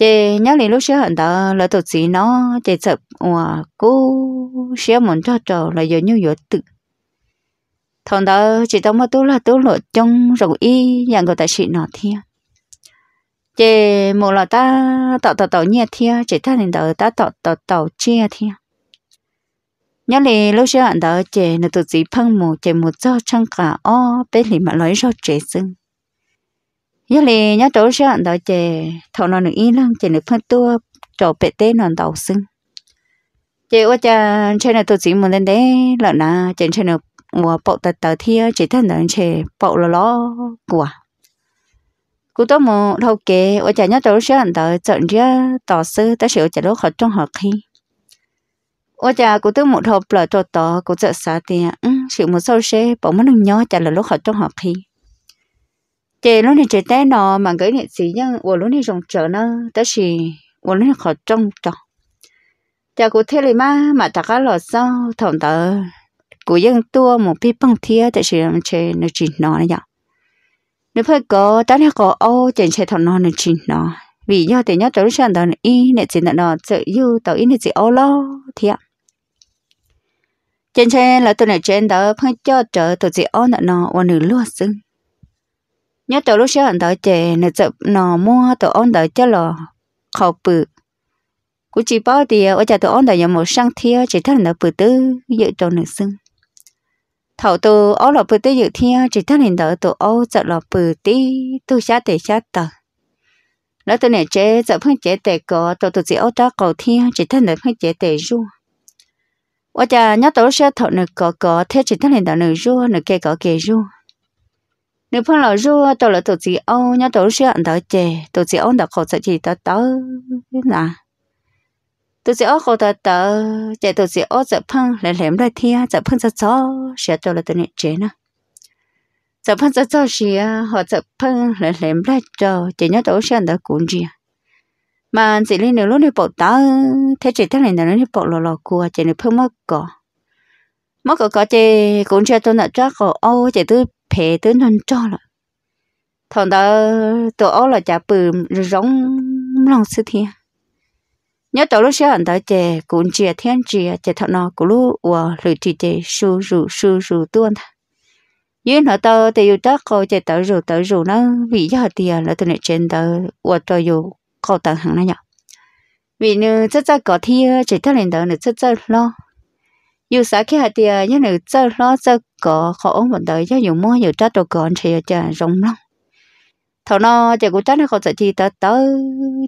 chị nhớ liền lúc xưa hận đó là tổ sĩ nó chị sợ hòa cô xé muốn cho trò là giờ như vậy tự thằng đó chị tao mà tú là tú lộ trong rồng y dạng của ta chị nó thia chị một là ta tạo tạo tạo nhẹ thia chị ta nên tờ ta tạo tạo tạo chia thia nhớ lì lúc xưa hẳn đó chị là tổ sĩ phân mù chị một do trăng cả o bên lì mà nói cho chị dừng nhớ lì nhớ chỗ xe anh đào chè thọ nó nữa yên lăng chè được phân tua chỗ bể tê nó đào xưng chè ô cha trên này tôi chỉ muốn lên đấy lợn à trên trên này mùa bộ tờ tờ thia chỉ thân là chè bộ lò lò của cú tôi mù thâu kế ô cha nhớ chỗ xe anh đào trận ra tỏ sư ta sửa chè lúc họ trong họ khi ô cha cú tôi mù thâu lợn chỗ tỏ cú chợ xá tiền ừ, sự một số xe bỏ mất nhớ chả là lúc họ trong họ khi chị lúc này chị té nọ mà cái nghệ sĩ nhưng của lúc này rồng trở nó tới chỉ của lúc này khó trông trọ chả cụ thế này mà mà chả có lọ sao thằng tớ cũng dân tua một pi băng thia tại chỉ làm chị nó chỉ nó này nhở nếu phải có ta này có ô chị chị thằng nó nó chỉ nó vì nhớ thì nhớ tới sáng tớ y nghệ sĩ nọ tự yêu tớ y nghệ sĩ ô lo thiệt trên xe là tôi này trên đó phải cho trở tôi chỉ ôn nó ôn nửa luôn xưng nhớ tàu lúc xưa anh tàu trẻ nè chụp nọ mua tàu ông tàu cho lò khẩu bự cũng chỉ bao thì ở nhà tàu ông tàu nhà một sang thia chỉ thân là bự tư dự tàu nữ sinh. thầu tù ông là bự tư dự thia chỉ thân hình tàu tàu ở chợ là bự tí tu xa để xa tàu lỡ tụi này chế giờ phương chế tới cỏ tụi tụi chỉ ốt đó cầu thiên chỉ thân được phương chế tới ru ở nhà nhớ lúc xưa thọ được cỏ cỏ thế chỉ thân hiện tạo được ru được kê cỏ kê ru nếu phong lão rùa tôi là tổ chức ông nhớ tổ sẽ ăn tới chè tổ chức ông đã khổ sợ chỉ tới tới là tổ chức ông khổ tới tới chè tổ chức ông sợ phong lại làm lại thia sợ phong sợ chó sẽ tôi là tôi nhện chế nữa sợ phong sợ chó sẽ họ sợ phong lại làm lại chó chè nhá tổ sẽ ăn tới cuốn gì mà chỉ lên nữa lúc này bộ tớ thế chỉ thằng này là này bộ lò lò cua chỉ nó phong mất cỏ mất cỏ cỏ chè cũng chưa tôi nợ chắc cỏ ô chỉ tôi phê tới nên cho là thằng đó tổ ông là chả bự rong lòng sự thiên nhớ tổ lúc xưa anh ta chè cũng chè thiên chè chè thằng nó cũng lúc ủa lười chè chè su rù su rù tuôn ta như nó tao thì yêu chắc cô chè tàu rù tàu rù nó vì giờ tiền là tụi này trên tàu và tàu yêu câu tàu hàng này nhở vì nữa chắc chắc có thi chỉ thằng này tàu nữa chắc chắc lo dù sao khi hạt tiền ờ, như nữ chơi nó chơi có khó ông vẫn tới cho dùng mua nhiều trái đồ còn thì ờ, chả rộng lắm thầu nó chả cũng trái nó không sợ thì tới tới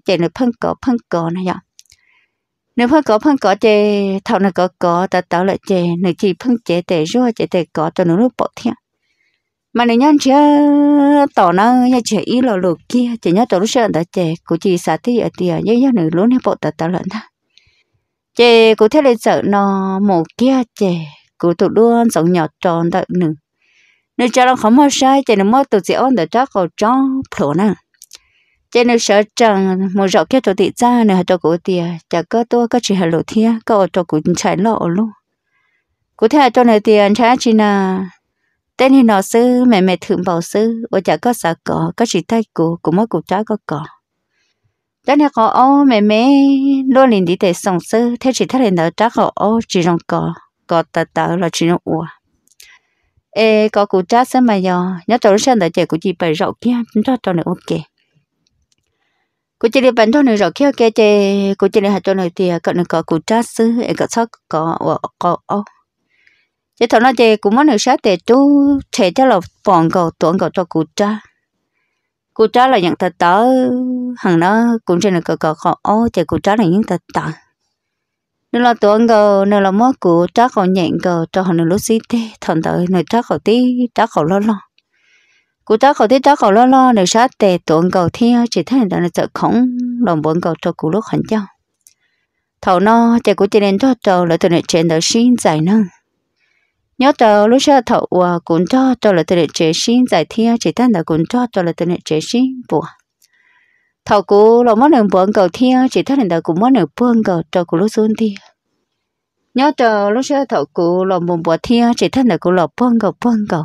chả nữ phân cỏ phân cỏ này nhở nếu phân cỏ phân cỏ chè thầu nó cỏ cỏ ta tao lại chè nữ chỉ phân chè để rồi chè để cỏ cho nó lúc bỏ thiệt mà nếu nhân chưa tỏ nó như trẻ ý lò lụt kia chỉ nhớ tao lúc sợ ta chè cũng chỉ sợ thì ở tiền như như nữ luôn hết bộ ta tao lợn ta chị cũng thấy lên sợ nó mổ kia chị cũng tụt luôn sống nhỏ tròn đợi nừng nếu cho nó không mua sai chị nó mua tụt chị ôn để cho cậu cho thổ nè chị nó sợ chẳng một rọ kia tụt thị ra nè cho cụ tiền chả có tua có chỉ hà lộ thia cậu cho cụ chạy lộ luôn cụ thế cho này tiền trái chị nè tên thì nó sư mẹ mẹ thượng bảo sư ở chả có sợ cỏ có chỉ tay cụ cũng mới cụ trái có cỏ để 但那个哦，妹妹，老年的得送死，他其他人都扎个哦，只能个个得到了只能我。诶，个古扎什么呀？你早上的这个几百肉片，你到到了 OK。cô chỉ là là bản thân này rồi kia kia chơi cô chỉ là hạt cho này thì cậu này có cụ trá sư em có sót có có ô chỉ thằng nó chơi cũng muốn được sát để chú thể cho là phòng cầu tuần cầu cho cụ trá cô trả là nhận thật tớ hằng nó cũng trên là cờ cờ khó ô chạy cô trả là những thật tớ nên là tuần cờ nên là mất của trả còn nhận cờ cho họ nên lúc xí tê thằng tớ nên trả khẩu tí trả khẩu lo lo cô trả khẩu tí trả khẩu lo lo nên sát tề tuần cầu thiên chỉ thấy là nó sợ khổng lòng bọn cầu cho cô lúc hẳn cho thầu nó chạy cô chỉ nên cho trâu là từ này trên đời xin giải năng nhớ tờ lúc xưa thọ và cũng cho cho là tiền chế sinh giải thiên chỉ tan là cũng cho cho là tiền chế sinh bùa thọ cũ là món đường buồn cầu thiên chỉ tan là cũng món đường buồn cầu cho cũng lúc xuân thiên nhớ tờ lúc xưa thọ cũ là mùng bùa thiên chỉ tan là cũng là buồn cầu buồn cầu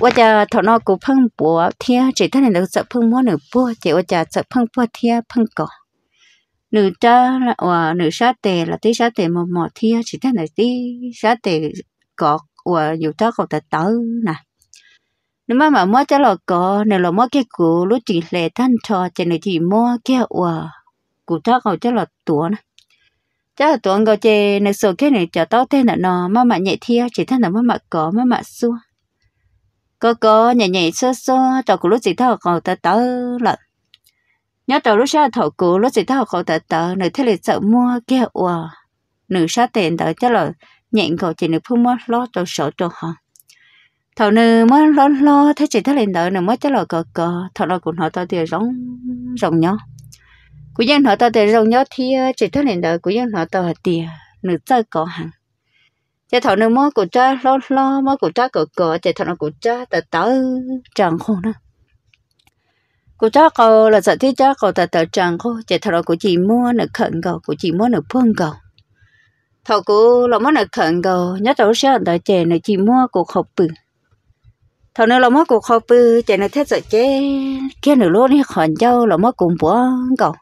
và giờ thọ nó cũng phăng bùa thiên chỉ tan là sợ phăng món đường bùa chỉ và giờ sợ phăng bùa thiên phăng cầu nữ cha là ờ, nữ sát tề là tí sát tề một mỏ thiên chỉ tan là tí sát tề cọt và dù cho cậu ta tới nè nếu mà mà mua cho lò cọ nếu là mua cái cụ lúc chỉ lệ thân cho cho nên thì mua cái và cụ cho cậu cho lò tuổi nè cho là tuổi cậu chơi nếu số cái này cho tao thế là nó mà mà nhẹ thia chỉ thân là mà mà có mà mà xua có có nhẹ nhẹ xua xua cho cụ lúc chỉ thao cậu ta tới là nhớ tàu lúc xa thầu cụ lúc chỉ thao cậu ta tới nếu thế là sợ mua cái và nữ sát tiền tới cho là nhẹn cầu chị nữ phương mất lo cho sợ cho họ thầu nữ mất lo lo thế chị thế lên đợi nữ mất chắc là cờ cờ thầu là cũng họ ta thì rong rong nhó của dân họ ta thì rong nhó thì chị thế lên đợi của dân họ ta thì nữ chơi cỏ hàng chỉ thầu nữ mất của cha lo lo mất của cha cờ cờ chị thầu là của cha tờ tớ chẳng khôn nữa cô cha cậu là sợ thế cha cậu tờ tờ chẳng khôn chị thầu là của chị mua nữ khẩn cầu của chị mua nữ phương cầu thầu cô lo mất là khẩn cầu nhớ cháu sẽ ở trẻ này chỉ mua cuộc họp bự thầu nữa lo mất cuộc họp bự trẻ này thế sợ chế kia nửa lô này khẩn châu lo mất cùng bữa cầu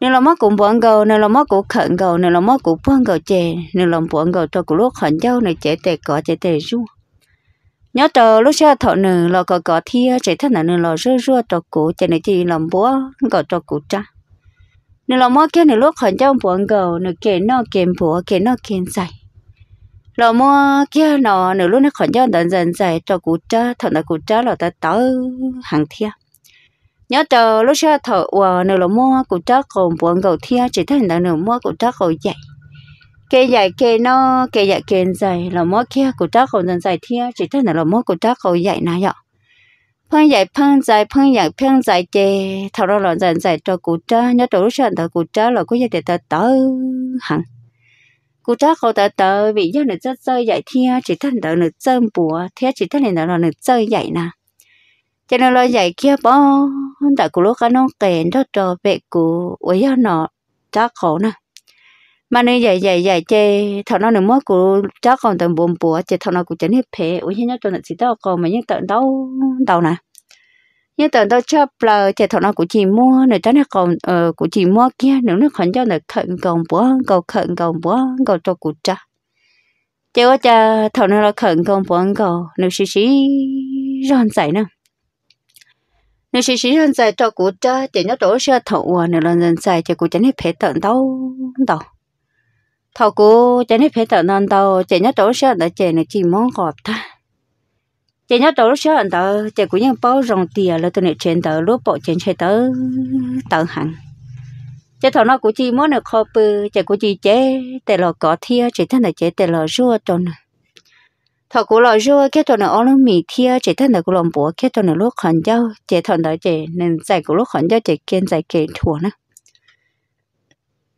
nên lo mất cùng bữa cầu nên lo mất cuộc khẩn cầu nên lo mất cuộc bữa cầu trẻ nên lo bữa cầu cho cuộc lúc khẩn châu này trẻ tè cỏ trẻ tè ru nhớ chờ lúc xưa thọ nửa lo cỏ cỏ thia trẻ thét này nửa lo rưa rưa cho cụ trẻ này chỉ làm bữa cầu cho cụ cha nếu là mua kia nếu lúc khẩn trong buồn cầu nếu kể nó kiếm bùa kể nó kiếm sai là mua kia nó nếu lúc nó khẩn trong dần dần sai cho cụ cha thằng là cụ cha là tớ hàng thia nhớ chờ lúc xưa thợ và nếu là mua cụ cha còn buồn cầu thia chỉ thành là nếu mua cụ cha cầu dạy kê dạy kê nó kê dạy kê dạy là mua kia cụ cha dần dạy thia chỉ thành là mua cụ cha cầu dạy nào vậy phân giải phân giải phân giải phân giải chế thầu đó loạn giải giải cho cụ cha nhớ chỗ sản thầu cụ cha là có gia đình ta tớ hẳn cụ cha khẩu ta tờ vì do nữ chơi chơi giải thiên chỉ thân tờ nữ chơi bùa thế chỉ thân này là nữ chơi giải nè cho nên là giải kia bó đã cụ lúc anh ông kèn đó trò về cụ ấy do nó cha khổ nè mà nơi giải giải giải chế thầu nó nữ mất cụ cha còn tầm buồn bùa chỉ thầu nó cụ chân hết phê ấy nhớ cho nữ chỉ tao còn mà những tận đâu đâu nè nhưng tận đó cho bờ thì thằng nào cũng chỉ mua nữa đó nó còn ờ cũng chỉ mua kia nữa nó khẩn cho nó khẩn còn bữa còn khẩn còn bữa còn cho cụ cha chỉ có cha thằng nào là khẩn còn bữa còn nếu xí xí ròn giải nè nếu xí xí ròn giải cho cụ cha thì nó đổ xe thầu à nếu ròn giải thì cụ cha nó phải tận đâu đâu thầu cụ cha nó phải tận đâu chỉ nó đổ xe là chỉ là chỉ mua gọt ta chị nhớ tôi lúc xưa anh ta chị cũng nhận bao rong tiền là tôi này trên tớ lúc bộ trên chơi tớ tớ hàng chị thằng nó cũng chỉ muốn được khô bự chị cũng chỉ chế để lo có thia chị thân là chế để lo rua tròn thọ thằng cũng lo rua cái tụi nó ôm mì thia chị thân là cũng làm bùa cái tụi nó lúc khẩn giao chị thằng đó chị nên dạy cũng lúc khẩn giao chị kiên dạy kiên thua nè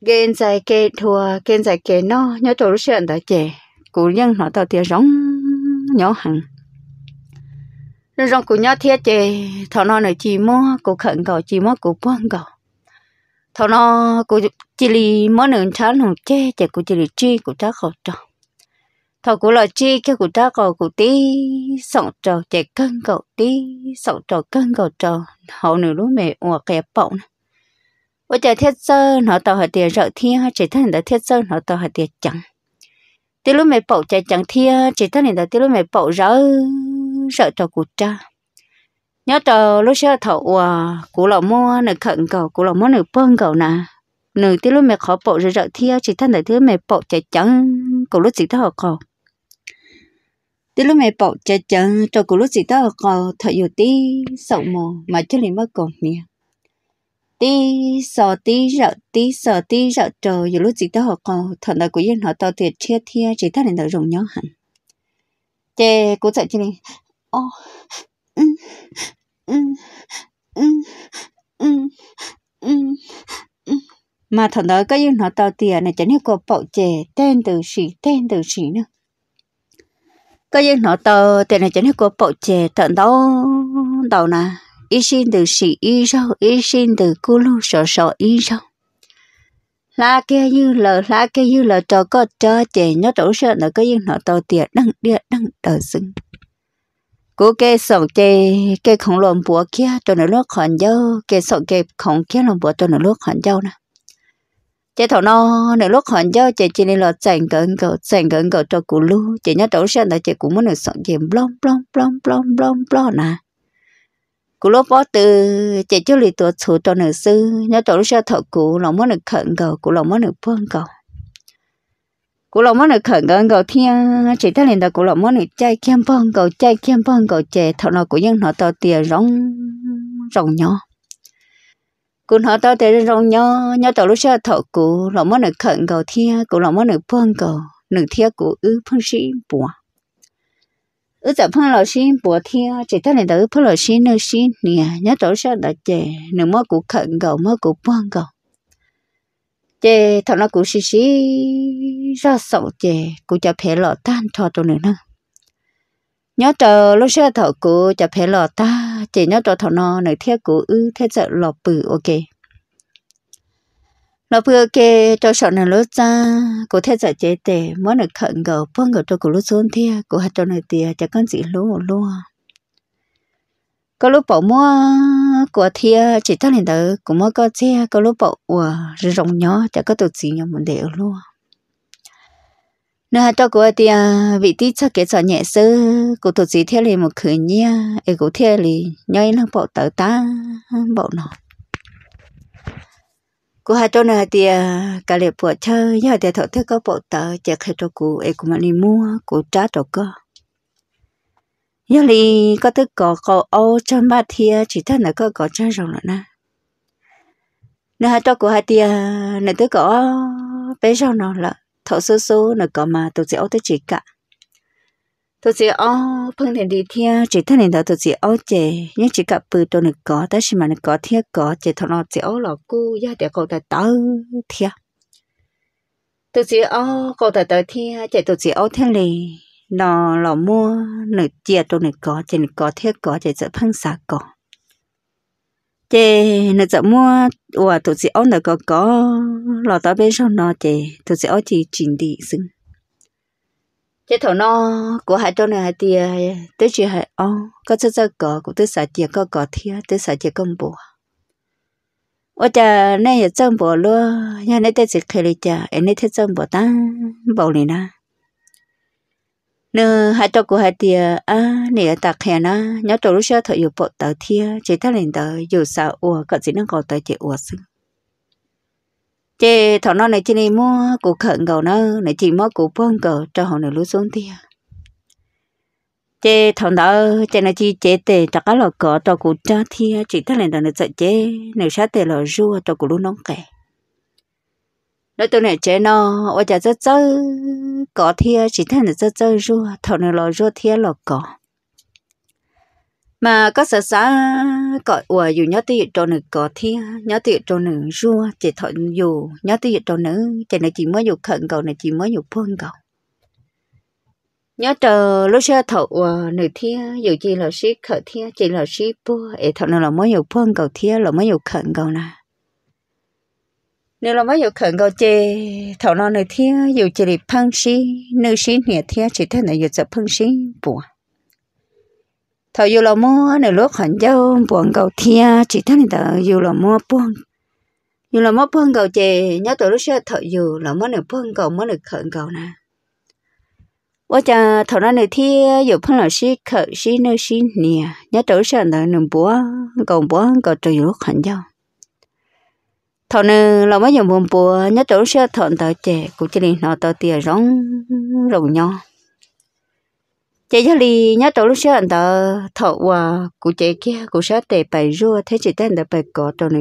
kiên dạy kiên thua kiên dạy kiên nó nhớ tôi lúc xưa anh ta chị cũng nhận nó tao tiền rong nhỏ hàng nên rong của nhớ thiết chế thọ nó này chỉ mua của khẩn cầu chỉ mua của buông cầu thọ nó của chỉ lì mua nửa chán hồng chè chế của chỉ lì chi của cha khẩu trò thọ của là chi cái của cha cầu của tí sòng trò chè cân cầu tí sòng trò cân cầu trò hậu nửa lúc mẹ ủa kẻ bọng ở chợ thiết sơ nó tạo hạt tiền rợ thiên chế thân đã thiết sơ nó tạo hạt tiền chẳng tí lúc mẹ bậu chạy chẳng thiên chế thân đã tí lúc mẹ bậu rỡ sợ trò cụ cha nhớ trò lúc xưa thầu à, của cụ lọ mua nửa khẩn cầu cụ lão mua nửa bơm cầu nè nửa tí lúc mẹ khó bộ rồi rợ thia chỉ thân đại thứ mẹ bộ chạy trắng cụ lúc chỉ thở cầu tí lúc mẹ bộ chạy trắng trò cụ lúc chỉ thở cầu thở nhiều tí sợ mồ mà chưa liền mất cầu nè tí sợ tí rợ tí sợ tí rợ trò dù lúc chỉ thở cầu thở đại của dân họ to thiệt chia thia chỉ thân đại rồng nhớ hẳn chè cụ sợ cho liền Ờ. Ừ. Ừ. Ừ. mà thằng đó cái gì nó tao tiền này chẳng hiểu có bậu chè tên từ gì tên từ gì nữa cái gì nó tao tiền này chẳng hiểu có bậu chè thằng đó đâu nè y xin từ sĩ y rau y xin từ cô lu sọ sọ y rau lá kia như là lá kia như là cho có cho chè nó đổ sợ nó cái gì nó tao tiền đăng điện đăng tờ dưng cú cái sọ cái cái khổng lồ bùa kia cho nó lúc khẩn dâu cái sọ cái khổng kia lồng bùa cho nó lúc khẩn dâu nè chế thầu nó nó lúc khẩn dâu chế chỉ nên là chảnh gần gần chảnh gần gần cho cụ lu chế nhớ trấu sen là chế cũng muốn được sọ cái blom blom blom blom blom blom nè cụ lúc bỏ từ chế chú lì tuột sụt cho nữ sư nhớ trấu sen thợ cụ lòng muốn được khẩn gần cụ lòng muốn được phương gần 古老猫呢啃个狗听，chỉ à, ta liền đó 古老猫呢 chạy kiếm bông 狗 chạy kiếm bông 狗 chạy thọ nó cũng nhưng nó tao tiền rong rong nhỏ, cũng nó tao tiền rong nhỏ nhỏ tao lúc xưa thọ cổ lão 猫呢啃狗听，古老猫呢 bông 狗 nữ thiên cổ ư phong sĩ à, bùa, ư giờ à, phong lão sĩ bùa thiên, chỉ ta liền đó phong lão sĩ nữ sĩ nè, nhỏ tao lúc xưa đó chạy nữ 猫 cổ 啃狗,猫 cổ bông 狗 chê thằng nó cũng xì xì ra sầu chê cũng chả phải lọ tan cho tôi nữa nè nhớ chờ lúc xưa thọ cụ chả phải lọ ta chỉ nhớ cho thằng nó nơi thiết cụ ư thế sợ lọ bự ok lọ bự ok cho sợ nó lúc ra cụ thế sợ chế tệ mỗi nơi khẩn gầu phong gầu cho cụ lúc xuống thia cụ hạt cho nơi tia chả con gì lúa lúa có lúc bỏ mua của thia chỉ ta lên đó cũng mới có xe có lúc bộ của rộng nhỏ chả có tổ chức nhỏ một đều luôn nè cho của thia vị trí cho cái sợ nhẹ sư của tổ chức theo liền một khởi nha ấy của thia liền nhoi nó bộ tờ ta bộ nó của hai chỗ này thì cả lệ bộ chơi giờ thì thọ thức có bộ tờ chả khai cho cô ấy cũng mà đi mua của trả cho cô nhớ li có thứ có có ô trong ba thia chỉ thân là có có chân rồng nữa nè nè hai to của hai tia nè thứ có bé rồng nó là thọ số số nè có mà tụi chị ô tới chỉ cả tụi chị ô phương thì đi thia chỉ thân này đó tụi chị ô chè nhưng chỉ cả bự tụi nè có tới xí mà nè có thia có chỉ thọ nó chỉ ô lọ cu gia để cậu ta tớ thia tụi chị ô cậu ta tới thia chạy tụi chị ô thế này nó nó mua nó chia cho nó có chỉ nó có thiết có chỉ sợ phân xả có chị nó sợ mua và tổ chức ông nó có có lò tao bên sau nó chị tổ chức ông chỉ chỉnh đi xưng, chị thầu nó của hai chỗ này thì tới chị hai ông có chơi chơi có cũng tới xả chị có có thiết tới xả chị công bố ở cha này chân bộ luôn tới chị khai đi cha em thấy chân bộ ta bảo na nơ hai tao của hai tia à nè tạc hè na nhớ trâu lúc xưa thời yêu bộ tờ thia chỉ ta lên tờ dù sao ủa cận gì nó cầu tờ chế ủa xưng chế thọ nó này chị này mua cụ khẩn cầu nó này chỉ mua cụ bông cầu cho họ này lúc xuống tia chế thọ đó chế này chỉ chế tề cho cả lò cỏ cho cụ cha thia chỉ ta lên tờ này sợ chế này sát tề lò rua cho cụ lúc nóng kẹt nói tôi này chế nó ôi trời rất sớm có thia chỉ thân là rất rất rùa thầu này lo rùa thia lo có mà có sợ sợ có ủa dù nhớ tiêu cho nữ có thia nhớ tiêu cho nữ rùa chỉ thọ dù nhớ tiêu cho nữ chỉ này chỉ mới dù khẩn cầu này chỉ mới dù phun cầu nhớ chờ lúc xưa thọ nữ thia dù chỉ là sĩ khởi thia chỉ là sĩ bua ấy thọ này là mới dù phun cầu thia là mới dù khẩn cầu này nếu là mấy giờ khẩn cầu chê thảo nó này thía dù chỉ đi phăng xí nữ xí nhẹ thía chỉ thế này giờ giờ phăng xí bùa thảo dù là mua này lúc hẳn dâu buồn cầu thía chỉ thế này thảo dù là mua buồn dù là mua buồn cầu chê nhớ tụi lúc xưa thảo dù là mua này bùa cầu mua này khẩn cầu nè 我家头那那天有碰到些可惜那些年，伢都想到能播，搞播搞着有很久。thọ nè là mấy giờ buồn bùa nhớ chỗ xe thọn tờ trẻ cũng chỉ đi nọ tờ tiền rong rồng nhau chạy cho đi nhớ tổ lúc xưa anh ta thọ hòa cũng chạy kia cũng sẽ tề bài rua thế chị tên là bài cỏ tổ nè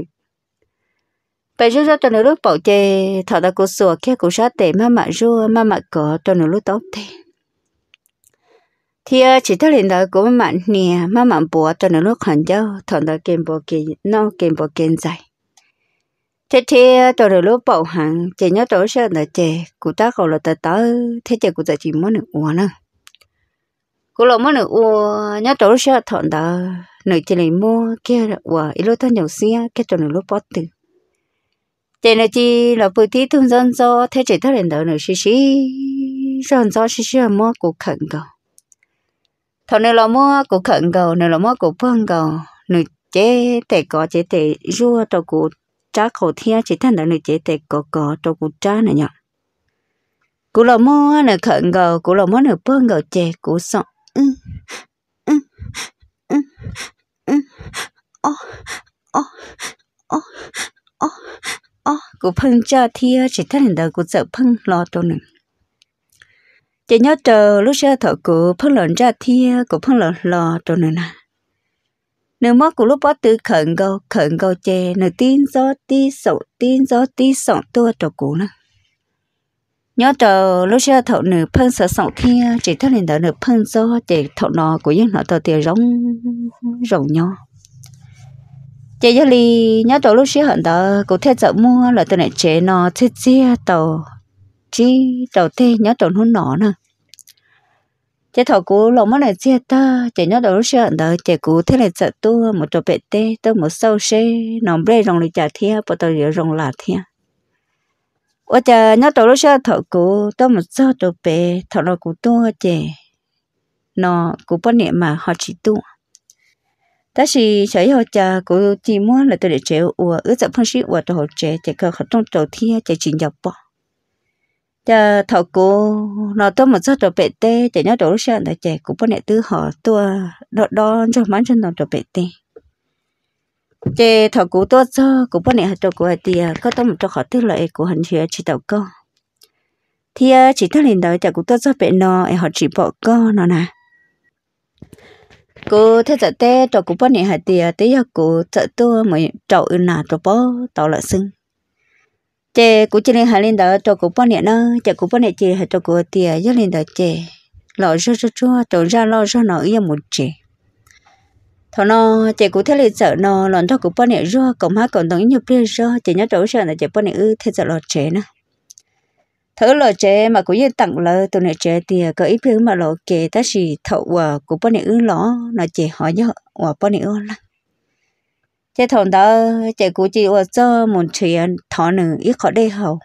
bài rua ra tổ này lúc bảo chị thọ ta cũng sửa kia cũng sẽ tề má mạ rua má mạ cỏ tổ nè lúc tốt thế thì chỉ thấy liền đó của má mạ nè má mạ bùa tổ nè lúc hẳn dâu thọ ta kiếm bùa kiếm nó kiếm bùa kiếm dài thế thế tôi rồi lúc bảo hàng chị nhớ tôi sẽ là chị cụ ta gọi là ta tớ thế chị cụ ta chỉ muốn được uống nữa cụ lo muốn được uống nhớ tôi sẽ thọn đó nửa chị lại mua kia là uống ít lúc tôi nhậu xe kia tôi nửa lúc bỏ từ chị là chị là bữa tí thương dân do thế chị thắt lên đó nửa xí xí dân do xí xí mua cụ khẩn cầu thằng này là mua cụ khẩn cầu này là mua cụ phân cầu nửa chế tệ có chế tệ rua tàu cụ cha khổ thiên chỉ thân đời này chế tệ có có cho cụ cha này nhở cụ lò mò nè khẩn gờ cụ lò mò nè bơn gờ chè cụ sọ ừ ừ ừ ừ ô ô ô ô ô cụ phân cha thiên chỉ thân đời cụ sợ phân lo cho nè chỉ nhớ chờ lúc xưa thợ cụ phân lợn cha thiên cụ phân lợn lo cho nè nè nếu mà cũng lúc bắt từ khẩn gò khẩn gò chè nếu tin gió tí sổ tin gió tí sọ tua trò cũ nữa, nhớ trò lúc xưa thọ nửa phân sợ sọ kia chỉ thấy lên đỡ nửa phân gió chỉ thọ nó của những nó tờ tiền rong rồng nhau chị giờ li nhớ trò lúc xưa hận đó cũng theo chợ mua là từ này chế nó chết chia tàu chi tàu thế nhớ trò hôn nó nữa chế thọ cú lòng mắt là chia ta chế nhớ đầu sợ đó chế cú thế là sợ tu một chỗ bệ tê tôi một sâu xe nằm bê rồng lì chả thia bộ tàu rửa rồng là thia ô chả nhớ đầu sợ thọ cú tôi một sâu chỗ bệ thọ nó cú tu chế nó cú bất niệm mà họ chỉ tu ta chỉ sở hữu cha cú chỉ muốn là tôi để chế ủa ước tập phong sĩ ủa tôi hỗ chế chế cơ khởi trong đầu thia chế chỉ nhập bỏ giờ thọ cô nó tôi một giấc rồi bể tê để nhớ đổ sơn để trẻ cũng bữa nay tư họ tua đo đo cho mắn chân nó rồi bể tê chế thọ cô tôi cho cũng bữa nay cho cô thì có tôi một cho họ tư lợi của hành hiệp chỉ đầu con thì chỉ thằng liền đó chả cũng tôi cho bể nó họ chỉ bỏ con nó nè cô thế giờ tê cho cũng bữa nay hạt tiền tê giờ cô chợ tua mới trậu nà cho bó tàu lợn sưng chị cũng chỉ nên hai lên đó cho cụ bao nhiêu nó chị cụ bao nhiêu chị hay cho cụ tiền cho lên đó chị lọ cho cho cho cho ra lo cho nó yêu một chị thọ nó chị cụ thế lên sợ nó lon cho cụ bao nhiêu rồi cũng hát còn đồng ý nhiều kia rồi chị nhớ chỗ sợ là chị bao nhiêu thế sợ lọ chị nè thở lọ chị mà cũng yên tặng lọ tụi này chị tiền có ít thứ mà lọ kề ta chỉ thọ của bao nhiêu lọ nó chị hỏi nhớ của bao nhiêu lắm chế thằng đó chế cú chỉ ở cho muốn chuyện thọ nữ ít khó đây hậu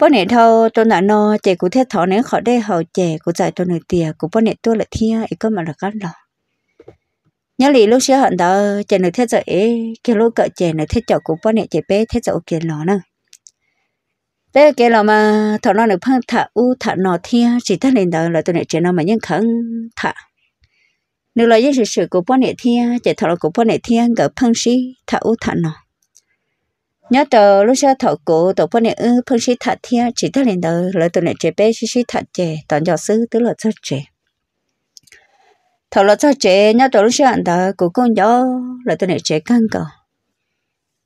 bữa nay thâu tôi đã nói chế cú thiết thọ nữ khó đây hậu chế cú dạy tôi nữ tiền cú bữa nay tôi lại thiên ấy có mà là cắt lọ nhớ lì lúc xưa hận đó chế nữ thiết dạy ấy cái lúc cỡ chế nữ thiết chậu cú bữa nay chế bé thiết dạy kia lọ nữa thế cái là mà thọ nó được phăng thả u thả nọ thiên chỉ thằng này đó là tôi này chế nó mà nhân khẩn thả nếu lo sự sự của bọn này thiên chỉ thật là của bọn này thiên gặp phong sĩ thọ u thọ nọ nhớ tờ lúc sau thọ của tổ bọn này ư phong sĩ thọ thiên chỉ thọ lên đầu lời tụi này chế bé sĩ sĩ thọ chế toàn giáo sư tứ là cho chế thọ là cho chế nhớ tờ lúc sau anh ta của con giáo lời tụi này chế căng cầu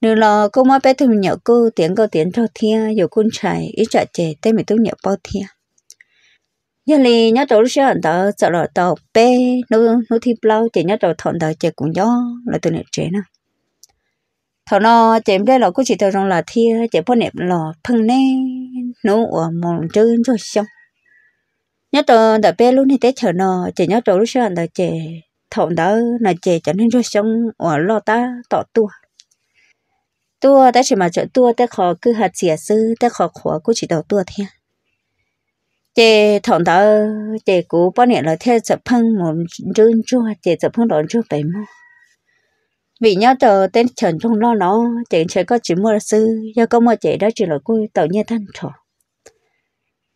nếu là cô mới bé thầm nhớ cô tiếng cô tiếng cho thiên dù con trẻ ít trả chế tên mình tu nhớ bao thiên giờ này nhớ trâu sẽ hận tớ sợ là tàu bê nô nô thi lâu chỉ nhớ trâu thọn tớ chỉ cũng gió là tôi nè chế nè thọ nó chém đây là có chỉ tớ rằng là thia chỉ bớt nẹp là phăng nè nô ở mòn trơn rồi xong nhớ trâu tớ bê luôn thì té chờ nó chỉ nhớ trâu sẽ hận tớ chế thọn tớ là chế cho nên rồi xong ở lo ta tọt tua tua ta chỉ mà chỗ tua ta khó cứ hạt xỉa sư ta khó khó cũng chỉ đầu tua thế chị thằng ta chị cũ bao nhiêu là theo tập phong một rương chua chị tập phong đón chua bảy mà vì nhớ tờ tên trần trong lo nó chị chơi có chỉ mua sư do có mua chị đó chỉ là cô tàu như thanh trò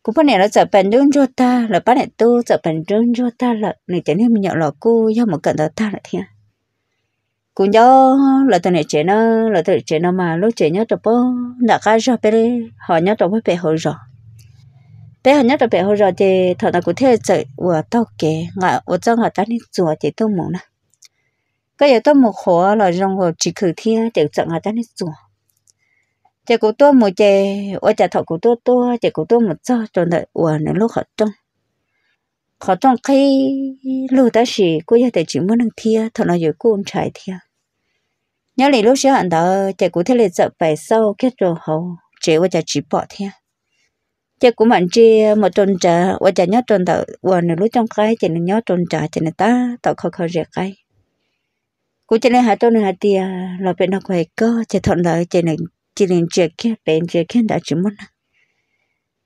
cũng bao nhiêu là tập bản rương chua ta là bao nhiêu tu tập bản rương chua ta là này trẻ nên mình nhận là cô do một cận đó ta là thiệt cũng nhớ là từ này chị nó là tụi chị nó mà lúc chị nhớ tập bố đã cái cho bé họ nhớ tập bố bé hồi rồi bé hơn nhất là bé hồi rồi thì thọ là cụ thể chạy của tao kể ngã của trong họ ta đi chùa thì tôi muốn nè à. cái giờ tôi một khổ là trong hồ chỉ khử thiên để chọn họ ta đi chùa chỉ cụ tôi một chè ở chả thọ cụ tôi tôi chỉ cụ tôi một cho cho đợi của nó lúc họ trong họ trong khi lưu đó thì, cô gia để chỉ muốn năng thiên thọ là giờ cô ông trai thiên nhớ lại lúc xưa anh đó chỉ cụ thể là chợ phải sau kết rồi hậu chỉ ở chả chỉ bỏ thiên chế cũng mạnh chi một trôn trả và trả nhớ trôn tờ và nửa lúc trong cái chỉ nhớ trôn trả chế chỉ ta tao khó khó riết cái cũng chỉ nên hạ trôn hạ tia là bên nó quay cơ chế thuận lợi chế nên chế nên chế kia bên chế kia đã chỉ muốn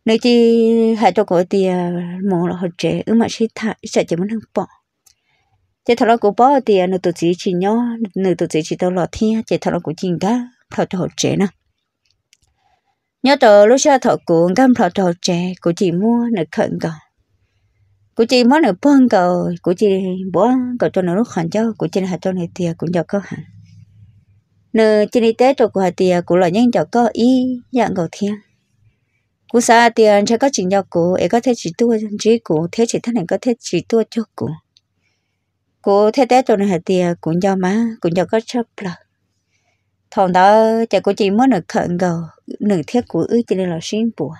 nếu chỉ hạ trôn cổ tia một là họ trẻ ứng mà sĩ thải sẽ chỉ muốn bỏ chế thằng nó cũng bỏ tia nửa tuổi chỉ chỉ nhớ nửa tuổi chỉ chỉ tao lọt thiên chế thằng nó cũng chỉnh cả thằng cho học trẻ nè nhớ tờ lúc xa thọ cuộn gam thọ thọ trẻ của chị mua nợ khẩn cầu, của chị mua nợ bông cầu, của chị bỏ cầu cho nợ lúc khẩn cho của chị hạt cho nợ tiền cũng cho có hẳn nợ chị đi tết cho của hạt tiền của loại nhân cho có ý dạng cầu thiên cú xa tiền cho có chuyện cho cụ ấy có thể chỉ tua chỉ cụ thế chỉ thân này có thể chỉ tua cho cụ cụ thế thế cho này tiền cũng cho má cũng cho có chấp là thằng đó chạy của chị mua nợ khẩn cầu nửa thiết của ư chỉ là sinh bùa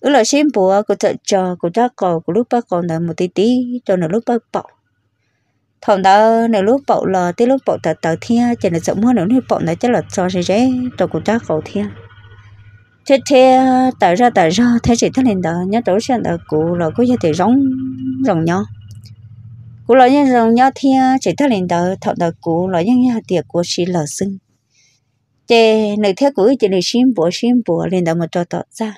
ư là sinh bùa của thợ trò của cha cò của lúc bác còn là một tí tí cho nửa lúc bác bọc thằng đó nửa lúc bọc là tí lúc bọc tờ tàu thiên chỉ là sợ mua nửa lúc bọc này chắc là cho sẽ dễ cho của cha cầu thiên thế thế tại ra tại ra thế chỉ thế nên đó nhớ tổ xem đó cụ là có thể thể giống giống nhau cụ là nhân rong nhau thì chỉ thế nên đó thọ đó cụ là nhân nhà thì của xí lở sưng chị nữ theo cuối chị nữ xin bùa xin bùa lên đầu một chỗ tọt ra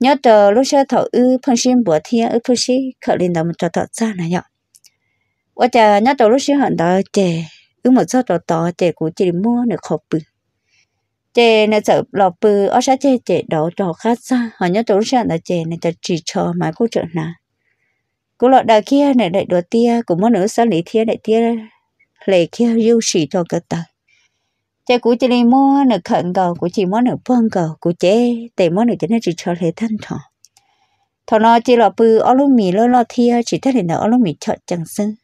nhớ trò lúc xưa thọ ư phân xin bùa thì ư phân xí khởi lên đầu một chỗ tọt ra này nhở và chờ nhớ trò lúc xưa hận đó chị ư một số trò tọ chị chỉ chị mua được hộp bự chị nữ sợ lọ bự ở sát chị chị đổ trò khác ra họ nhớ trò lúc xưa là chị nữ chỉ cho mà cô trợ nào cô lọ đầu kia này đại đồ tia của món nữ sao lý thiên đại tia lệ kia yêu sĩ cho cơ tật chế cú chế li mua nửa khẩn cầu của chị mua nửa phương cầu của chế tệ mua nửa chế nó chỉ cho lấy thân thọ thọ nó chỉ là bự ở lúc mì lo lo thia chỉ thế là ở lúc mì chọn chẳng xưng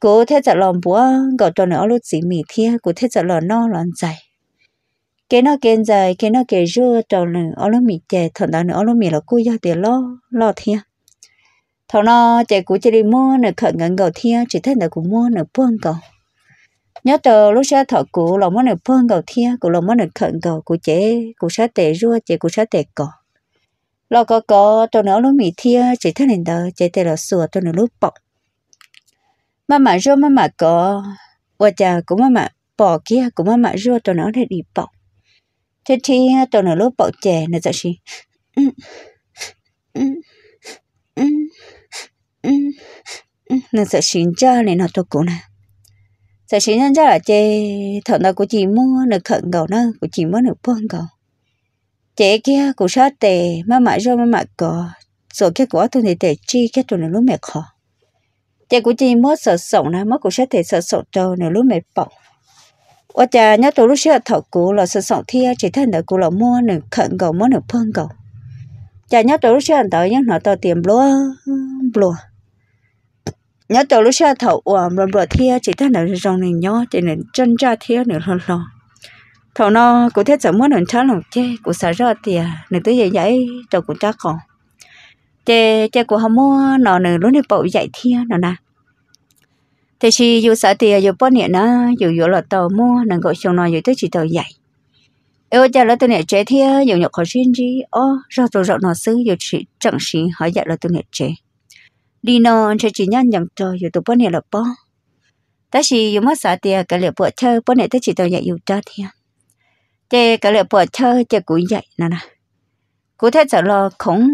cố thế giờ lòng búa gọi cho nó lúc gì mì thia cố thế giờ lòng no lòng dài cái nó kén dài cái nó kén rưa cho nó ở lúc mì chè thọ nó ở lúc mì là cú giao tiền lo lo thia thọ nó chế cú chế li mua nửa khẩn cầu thia chỉ thế là cú mua nửa phương cầu nhớ tờ lúc xa thọ cụ lòng mắt được phơn cầu thiên cụ lòng mắt được khẩn cầu cụ chế cụ sát tệ rua chế cụ sát tệ cỏ lo có có tôi nói lúc mì thia chỉ thân nên đó chỉ thế là sửa tôi nói lúc bọc mà mà rua mà mà có và cha cũng mà mà bỏ kia cũng mà mà rua tôi nói để đi bọc thế thì tôi nói lúc bọc chè này giờ gì nên sợ xin cha nên nó tôi cũng này sợ sĩ nhân ra là chê thằng nào của chị mua nửa khẩn cầu nè của chị mua nửa buông cầu chị kia của sát tề mà mãi rồi mà mãi cò rồi cái quả tôi thì tề chi cái tôi là lúc mẹ khó chị của chị mua sợ sổng nè mất của sát tề sợ sổng trâu nửa lúc mẹ bỏng ở cha nhớ tôi lúc xưa thọ của là sợ sổng thia chỉ thân nửa của là mua nửa khẩn cầu mua nửa buông cầu cha nhớ tôi lúc xưa anh tới nhớ nó tao tiền blua blua nhớ tàu lúc xa thầu uổng rồi rồi thia chỉ ta nở rồng này nhỏ chỉ nên chân ra thia nữa lo lo thầu nó cũng thế chẳng muốn nở chán lòng chê cũng sợ ra thì nở tới dậy dậy tàu cũng chắc còn chê chê của họ mua nở nở lúc này bảo dạy thia nở nè thế thì dù sợ thì dù bao nhiêu nó dù dù là tàu mua nên gọi chồng nó dù tới chỉ tàu dạy ơ cha là tôi nè chế thia dù nhọc khó xin gì ô rồi rồi nó xứ dù chỉ chẳng xin hỏi dạy là tôi nè chế đi non sẽ chỉ nhận nhận cho dù tụi bọn này là bó ta chỉ dù mất sợ tiền cái liệu bộ chơi bọn này ta chỉ tao dạy yêu cho thì thế cái liệu bộ chơi chơi cũng vậy nè nè cụ thể sợ lo không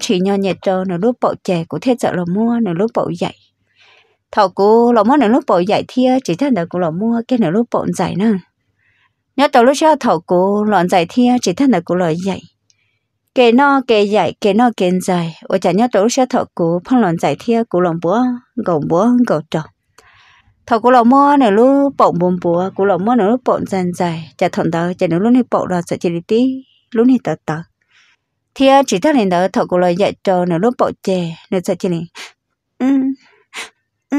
chỉ nhận nhận cho nửa lúc bỏ chơi, cụ thể sợ lo mua nửa lúc bỏ dạy thầu cụ lo mua nửa lúc bỏ dạy thiệt chỉ thân là cụ lo mua cái nửa lúc bỏ dạy nè nếu tao lúc sau thầu cụ lo dạy thiệt chỉ thân là cụ lo dạy kể nó kể dạy kể nó kể dạy ở chả nhớ tổ sẽ thọ cú phong lòng giải thia cú lòng búa gầu búa gầu trọ thọ cú lòng mơ nè lu bộng bùm búa cú lòng mơ nè lu bộng dàn dài chả thọn tờ chả nè lúc này bộng là sợ chỉ đi tí lúc này tờ tờ thia chỉ thắc này tờ thọ cú lời dạy trò nè lu bộng chè nè sợ chỉ này ừ ừ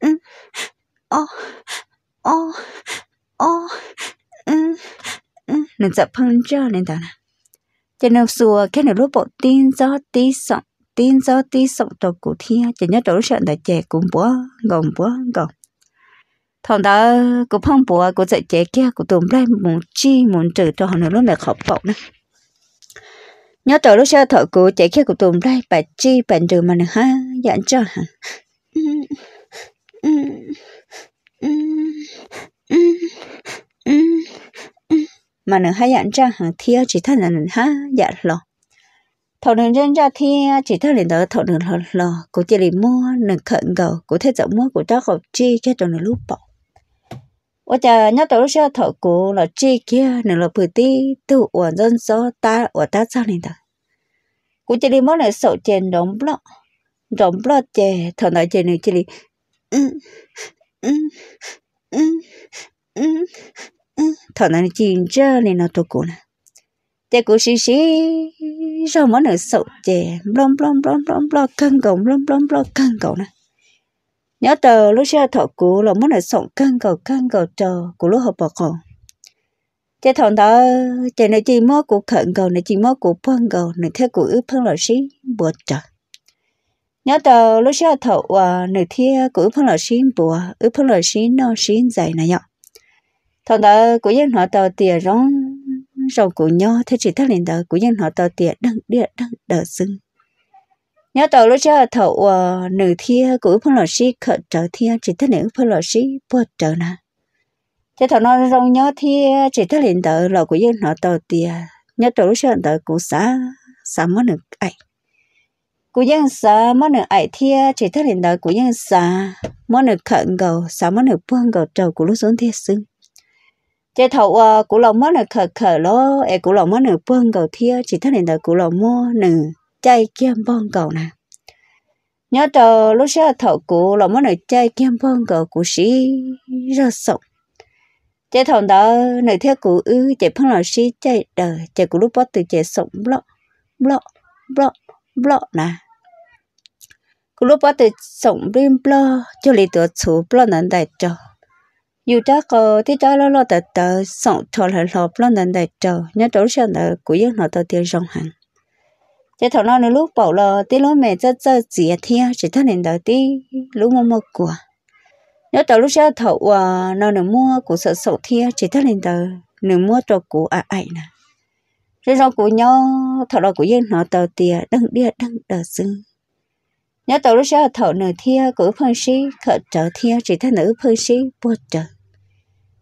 ừ ô ô ô ừ ừ nên sợ phăng cho nên tờ này cho nên xua cái này lúc bộ tin gió tí sọng tin gió tí sọng tổ cụ thiên chỉ nhớ đối sợ là trẻ cũng búa gồng búa gồng thằng đó cũng phong búa cũng dạy trẻ kia cũng tụm lại muốn chi muốn trừ cho họ nữa lúc này khó bọc nữa nhớ tổ lúc sợ thợ cụ trẻ kia cũng tụm lại bà chi bạn trừ mà nữa ha dặn cho hả mà nâng hay dạng ra hàng thia chỉ thân là nâng hai dạng lò thầu nâng chân ra thia chỉ thân là đó thầu nâng lò lò của chỉ liền mua nâng khẩn cầu của thế dẫu mua của đó gầu chi cho tụi nâng lúc bỏ 我家那都是头骨了，这个那了不地都我认说打我打仗哩的，估计你莫来手见容不了，容不了这头脑见你这里，嗯嗯嗯嗯。thằng này chín giờ này nó tôi cố nè thế cố xí xí rồi món nữa sầu chè blom blom blom blom blom cân cầu blom blom blom cân cầu nè nhớ tờ lúc xưa thọ cố là món nữa sầu cân cầu cân cầu chờ cố lúc học bọc cầu thế thằng đó chè này chỉ mơ cố khẩn cầu này chỉ mơ cố phân cầu này thế cố ước phân là xí bùa trời nhớ tờ lúc xưa thọ à này thế cố ước phân là xí bùa ước phân là xí nó xí dài này nhở thằng đó của dân họ tàu tiền rong rong của nho thế chỉ thắc liền đó của dân họ tàu tiền đang địa đang đỡ sưng nhớ tàu lúc trước thầu ờ, nửa thia của phong lọ sĩ khởi trở thia chỉ thắc liền phong lọ sĩ bớt trở nè thế thằng nó rong nhớ thia chỉ thắc liền đó là của dân họ tàu tiền nhớ tàu lúc trước đó của xã xã mất được ấy cú dân xã mất được ấy thia chỉ thắc liền đó của dân xã mất được khẩn cầu xã mất được buông cầu trầu của lúc xuống thia sưng chế thầu cụ lồng mơ là khờ khờ lo e cụ lồng mơ nửa bông cầu thia chỉ thấy đời cụ lồng mơ nửa chay kiêm bông cầu nè nhớ trò lúc xưa thầu cụ lồng mơ nửa chay kiêm bông cầu cụ sĩ ra sống chế thầu đó nửa theo cụ ư chế phong là sĩ chạy đời chế cụ lúc bắt từ chế sống blọ blọ blọ blọ nè cụ lúc bắt từ sống blim blọ cho lấy được số blọ nắn đại trò dù cha cô thì cha lo lo tờ tờ sống cho là lọp lo nên đại trầu nhớ trốn sang nợ của giấc nó tờ tiền rong hàng thế thằng nó lúc bảo là tí lúc mẹ cho cho gì à thiên chỉ thằng nên đợi tí lúc mua mua của nhớ tờ lúc sau thầu à ờ, nó nửa mua của sợ sầu thiên chỉ thằng nên đợi nửa mua trò của à ấy nè rồi rong của nhau thằng đó của giấc nó tờ tiền đăng đĩa đăng đờ xương nhớ tàu lúc sau thầu nửa thiên của phân sĩ khởi trở thiên chỉ thằng nữ phân sĩ bùa trời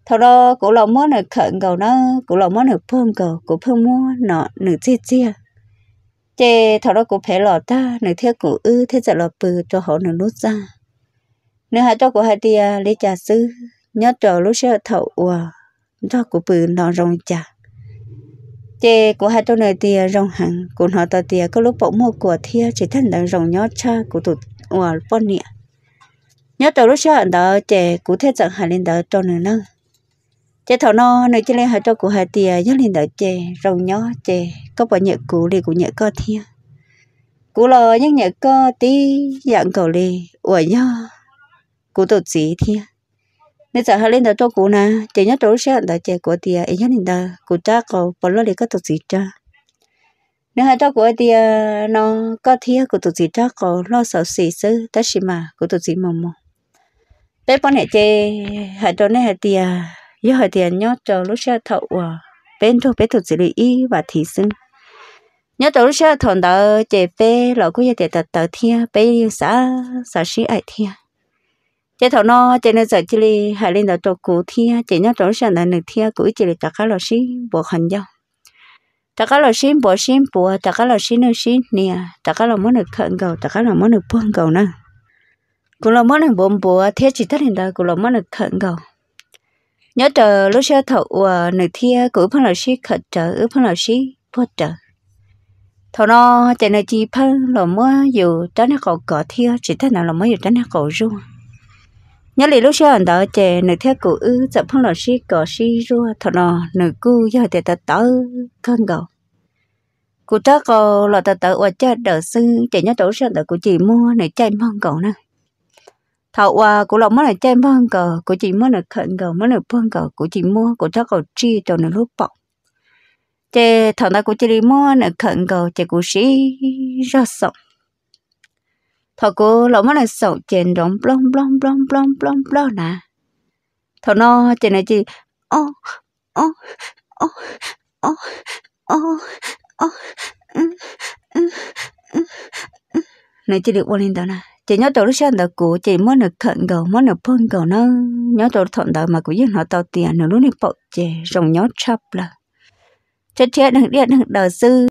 thầu đó cụ lò mua là khẩn cầu nó cụ lò mua là phong cầu cụ phong mua nọ nửa chia chia chê thầu đó cụ phải lò ta nửa thiết cụ ư thế giờ lò bự cho họ nửa nốt ra nửa hai cho cụ hai tia lấy trà sư nhớ trò lúc xưa thầu ùa cho cụ bự nọ rong trà chê cụ hai cho nửa tia rong hẳn cụ nọ ta tia có lúc bỏ mua của thia chỉ thân đang rong nhớ cha của tụt ùa bón nịa nhớ trò lúc xưa đó chê cụ thế giờ hai lên đó cho nửa nâng chế thầu nó nơi chế lên hai cho của hai tiề rất lên đỡ chè rồng nhó chè có bỏ nhẹ cụ lì cụ nhẹ co thia cụ lò nhắc nhẹ co tí dạng cầu lì ủa nhó cụ tổ chỉ thia nên sợ hai lên đỡ cho cụ nà chè nhớ trốn sẽ đỡ chè của tiề ấy nhớ lên đỡ cụ cha cầu bỏ lỡ lì có tổ chỉ cha nếu hai cho của tiề nó có thia cụ tổ chỉ cha cầu lo sợ xì xứ tất xì mà cụ tổ chỉ mồm mồm bé bọn hệ chè hai cho này hai tiề y nhớ tổ lúc xe xưa thằng đó chế bé lọ cũng chế tật tật thiên bé xã xã sĩ ải thiên chế thằng nó chế nó giờ chỉ li hai lên đầu tổ cụ thiên chế nhớ tổ lúc xe là nửa thiên cũng chỉ li tất cả lọ xí bộ hành nhau tất cả lọ xí bộ xí bộ tất cả lọ xí nửa xí nè tất cả lọ món nửa khẩn cầu tất cả lọ món nửa buông cầu nè cũng là món nửa buông bộ thế chỉ tất hiện tại cũng là món nửa khẩn cầu nhớ chờ lúc xưa thầu ờ, nửa thia của phân là xí khẩn chờ ứ phân là xí phốt chờ thầu nó chạy nơi chỉ phân là mua dù trái nó còn cỏ thia chỉ thế nào là mới dù trái nó còn ru nhớ lại lúc xưa anh đó chạy nửa thia của ứ chậm phân là xí cỏ xí ru thầu nó nửa cu giờ thì ta tớ cơn gầu cụ chắc là ta tớ ở cha đỡ sư chạy nhớ chỗ xe đỡ của chị mua nửa chạy mong cậu nữa thảo à của lộng mới là chen băng cờ của chị mới là khẩn cờ mới là băng cờ của chị mua của chắc cầu chi cho nó lúc bọc chè thằng ta của chị đi mua là khẩn cờ chè của sĩ ra sọ thảo cụ lộng mới là sọ chen rong blong blong blong blong blong blong nè thảo nó chè này chỉ ô ô ô ô ô ô ừ, ừ, ừ, này chị được quan lên đó nè chị nhớ tôi lúc sáng đó cụ chị muốn được thận gầu muốn được phun gầu nó nhớ tôi thận đó mà cũng dân họ tao tiền nó lúc này bọc chị rồng nhớ chập là chết chết đừng điện đừng đời sư